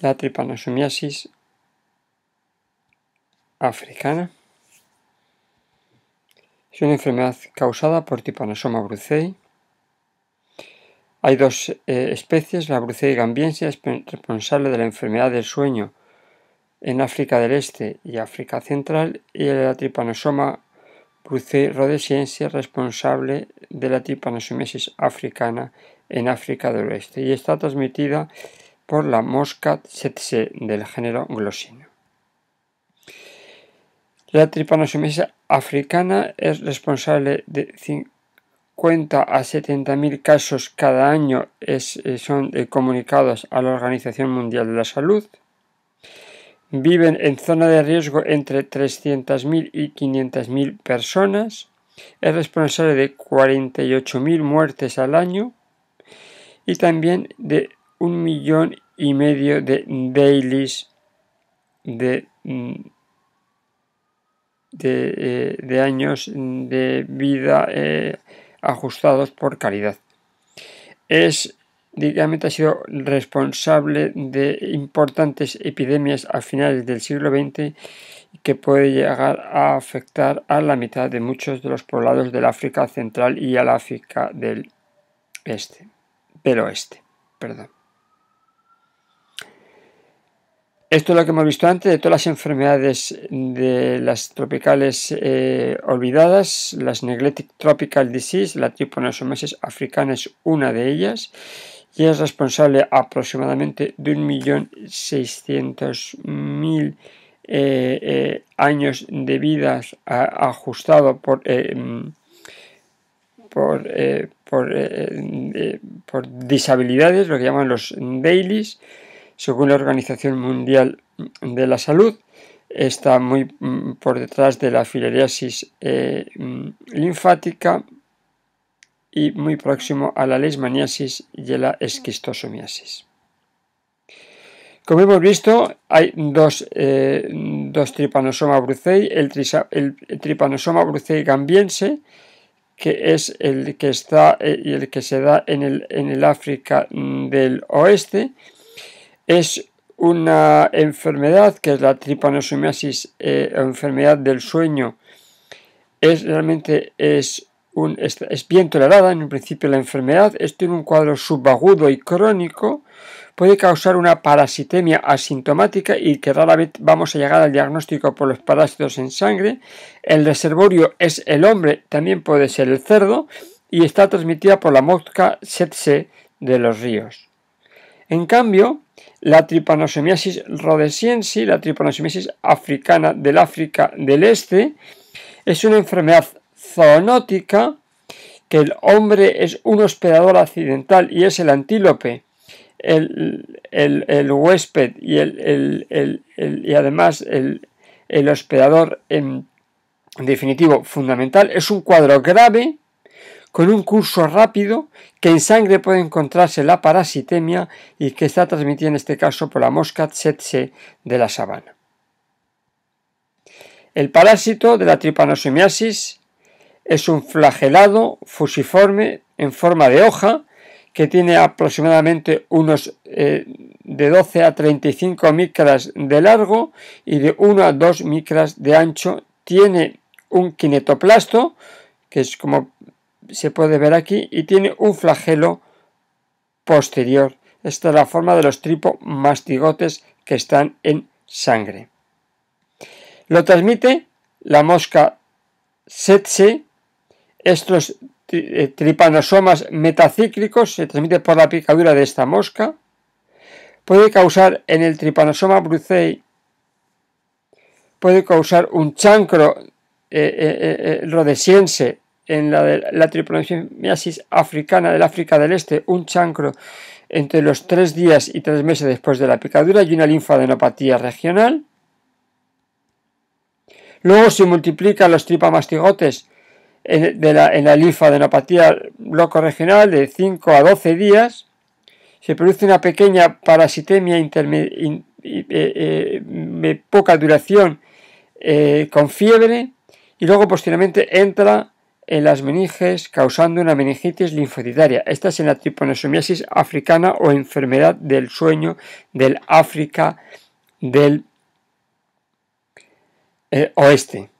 La tripanosomiasis africana es una enfermedad causada por tripanosoma brucei. Hay dos eh, especies, la brucei gambiense es responsable de la enfermedad del sueño en África del Este y África Central y la Trypanosoma crucé Rhodesiense, responsable de la tripanosomiasis africana en África del Oeste y está transmitida por la mosca tsetse del género Glossina. La tripanosomiasis africana es responsable de 50 a 70 mil casos cada año eh, son eh, comunicados a la Organización Mundial de la Salud Viven en zona de riesgo entre 300.000 y 500.000 personas. Es responsable de 48.000 muertes al año y también de un millón y medio de dailies de, mm, eh, de, años de vida eh, ajustados por calidad Es Directamente ha sido responsable de importantes epidemias a finales del siglo XX que puede llegar a afectar a la mitad de muchos de los poblados del África Central y al África del Este, del Oeste, perdón. Esto es lo que hemos visto antes de todas las enfermedades de las tropicales eh, olvidadas, las neglected tropical disease, la tripanosomiasis africana es una de ellas y es responsable aproximadamente de 1.600.000 eh, eh, años de vidas ajustado por, eh, mm, por, eh, por, mm, por, disabilidades, lo que llaman los dailies, según la Organización Mundial de la Salud. Está muy mm, por detrás de la filariasis linfática, y muy próximo a la leishmaniasis y a la esquistosomiasis. Como hemos visto, hay dos, eh, tripanosoma brucei, el, tripanosoma brucei gambiense, que es el que está eh, y el que se da en el, en el África mm, del Oeste, es una enfermedad que es la tripanosomiasis, eh, enfermedad del sueño, es realmente es es, bien tolerada en un principio la enfermedad, esto en un cuadro subagudo y crónico puede causar una parasitemia asintomática y que rara vez vamos a llegar al diagnóstico por los parásitos en sangre. El reservorio es el hombre, también puede ser el cerdo y está transmitida por la mosca setse de los ríos. En cambio, la tripanosomiasis rhodesiense, la tripanosomiasis africana del África del Este, es una enfermedad zoonótica, que el hombre es un hospedador accidental y es el antílope, el, huésped y, y además el, hospedador en definitivo fundamental, es un cuadro grave con un curso rápido que en sangre puede encontrarse la parasitemia y que está transmitida en este caso por la mosca tsetse de la sabana. El parásito de la tripanosomiasis es un flagelado fusiforme en forma de hoja que tiene aproximadamente unos eh, de 12 a 35 micras de largo y de 1 a 2 micras de ancho. Tiene un kinetoplasto, que es como se puede ver aquí, y tiene un flagelo posterior. Esta es la forma de los tripomastigotes que están en sangre. Lo transmite la mosca Setse estos eh, tripanosomas metacíclicos se transmiten por la picadura de esta mosca. Puede causar en el tripanosoma brucei puede causar un chancro eh, eh, rhodesiense en la, tripanosomiasis africana del África del Este, un chancro entre los tres días y tres meses después de la picadura y una linfadenopatía regional. Luego se multiplican los tripamastigotes en la linfadenopatía de loco regional de 5 a 12 días, se produce una pequeña parasitemia eh, eh, de poca duración eh, con fiebre y luego posteriormente entra en las meninges causando una meningitis linfocitaria. Esta es en la triponesomiasis africana o enfermedad del sueño del África del oeste.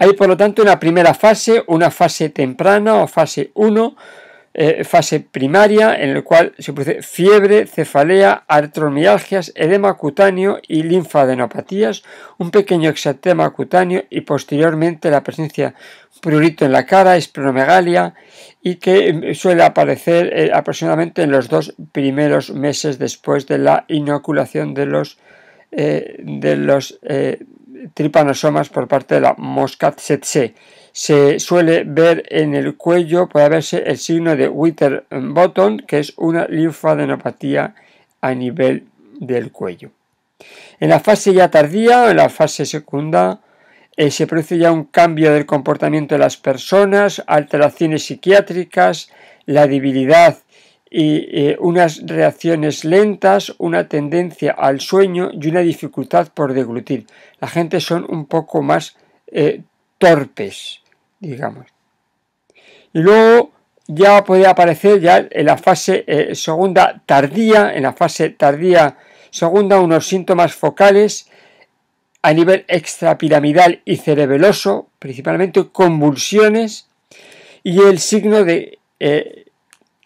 Hay por lo tanto una primera fase, una fase temprana o fase 1, eh, fase primaria, en la cual se produce fiebre, cefalea, artromialgias, edema cutáneo y linfadenopatías, un pequeño exatema cutáneo y posteriormente la presencia prurito en la cara, esplenomegalia y que em, suele aparecer eh, aproximadamente en los dos primeros meses después de la inoculación de los, eh, de los tripanosomas por parte de la mosca tsetse. Se suele ver en el cuello, puede verse el signo de Witterbottom, que es una linfadenopatía a nivel del cuello. En la fase ya tardía, o en la fase secunda eh, se produce ya un cambio del comportamiento de las personas, alteraciones psiquiátricas, la debilidad y eh, unas reacciones lentas, una tendencia al sueño y una dificultad por deglutir. La gente son un poco más eh, torpes, digamos. Y luego ya puede aparecer ya en la fase eh, segunda tardía, en la fase tardía segunda unos síntomas focales a nivel extrapiramidal y cerebeloso, principalmente convulsiones, y el signo de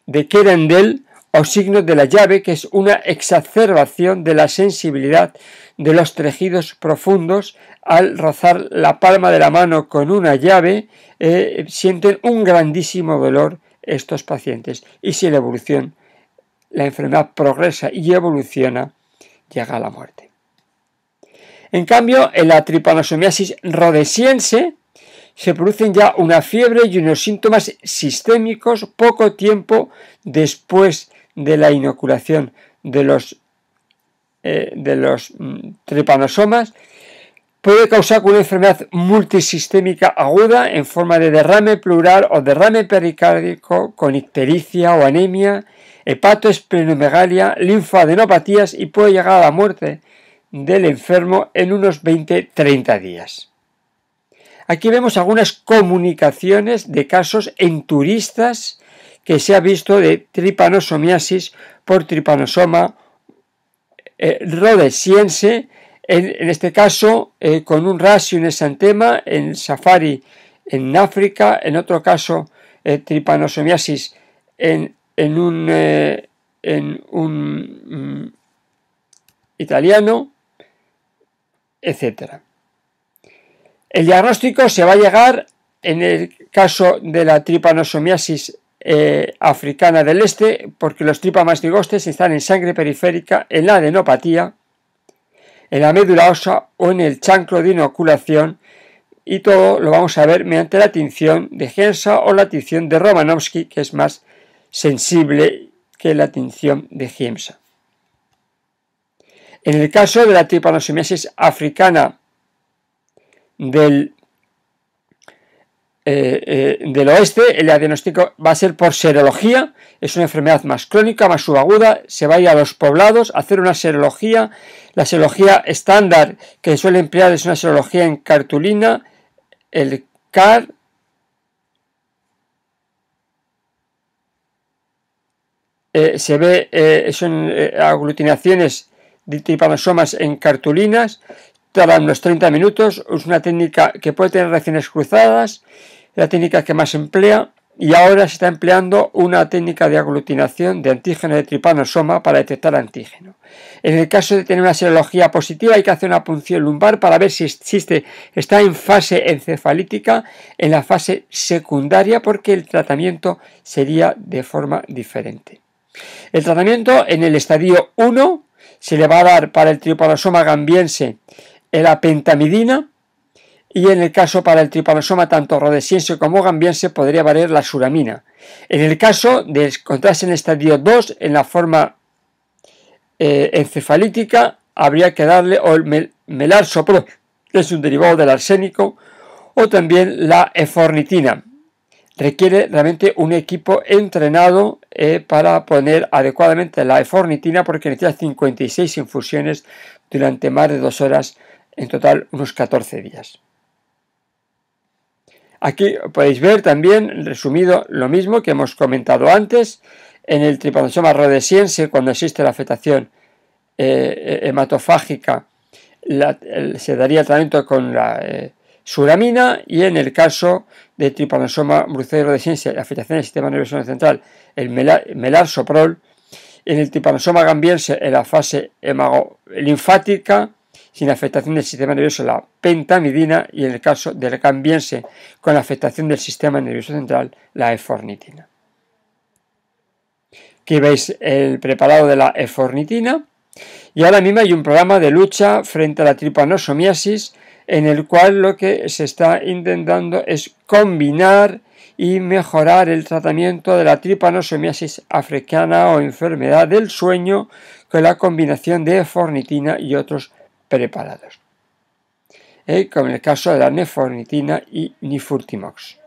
de Kerendel o signo de la llave, que es una exacerbación de la sensibilidad de los tejidos profundos al rozar la palma de la mano con una llave, eh, sienten un grandísimo dolor estos pacientes. Y si la evolución, la enfermedad progresa y evoluciona, llega a la muerte. En cambio, en la tripanosomiasis rodesiense, se producen ya una fiebre y unos síntomas sistémicos poco tiempo después de la inoculación de los, eh, de los mm, trepanosomas. Puede causar una enfermedad multisistémica aguda en forma de derrame pleural o derrame pericárdico con ictericia o anemia, hepatoesplenomegalia, linfadenopatías y puede llegar a la muerte del enfermo en unos 20-30 días. Aquí vemos algunas comunicaciones de casos en turistas que se ha visto de tripanosomiasis por tripanosoma eh, rodesiense, en, este caso eh, con un rasio en exantema, en safari en África, en otro caso eh, tripanosomiasis en, un, eh, mm, italiano, etcétera. El diagnóstico se va a llegar en el caso de la tripanosomiasis eh, africana del este, porque los tripamastigostes están en sangre periférica, en la adenopatía, en la médula ósea o en el chancro de inoculación, y todo lo vamos a ver mediante la tinción de Gersa o la tinción de Romanowski, que es más sensible que la tinción de Giemsa. En el caso de la tripanosomiasis africana eh, eh, del, oeste, el diagnóstico va a ser por serología, es una enfermedad más crónica, más subaguda, se va a ir a los poblados a hacer una serología, la serología estándar que suele emplear es una serología en cartulina, el CAR, eh, se ve son aglutinaciones de tripanosomas en cartulinas, tardan unos 30 minutos, es una técnica que puede tener reacciones cruzadas, la técnica que más se emplea y ahora se está empleando una técnica de aglutinación de antígeno de tripanosoma para detectar antígeno. En el caso de tener una serología positiva hay que hacer una punción lumbar para ver si existe, está en fase encefalítica, en la fase secundaria, porque el tratamiento sería de forma diferente. El tratamiento en el estadio 1 se le va a dar para el tripanosoma gambiense la pentamidina y en el caso para el tripanosoma tanto rhodesiense como gambiense podría valer la suramina. En el caso de encontrarse en estadio 2 en la forma eh, encefalítica habría que darle o el melarsopro, que es un derivado del arsénico, o también la efornitina. Requiere realmente un equipo entrenado eh, para poner adecuadamente la efornitina porque necesita 56 infusiones durante más de dos horas en total unos 14 días. Aquí podéis ver también resumido lo mismo que hemos comentado antes en el tripanosoma rhodesiense cuando existe la afectación eh, hematofágica se daría tratamiento con la eh, suramina y en el caso de tripanosoma brucei rhodesiense afectación del sistema nervioso central el melarsoprol en el tripanosoma gambiense en la fase hemago linfática sin afectación del sistema nervioso la pentamidina y en el caso del cambiense con afectación del sistema nervioso central la efornitina. Aquí veis el preparado de la efornitina y ahora mismo hay un programa de lucha frente a la tripanosomiasis en el cual lo que se está intentando es combinar y mejorar el tratamiento de la tripanosomiasis africana o enfermedad del sueño con la combinación de efornitina y otros preparados, eh, como en el caso de la nefornitina y nifurtimox.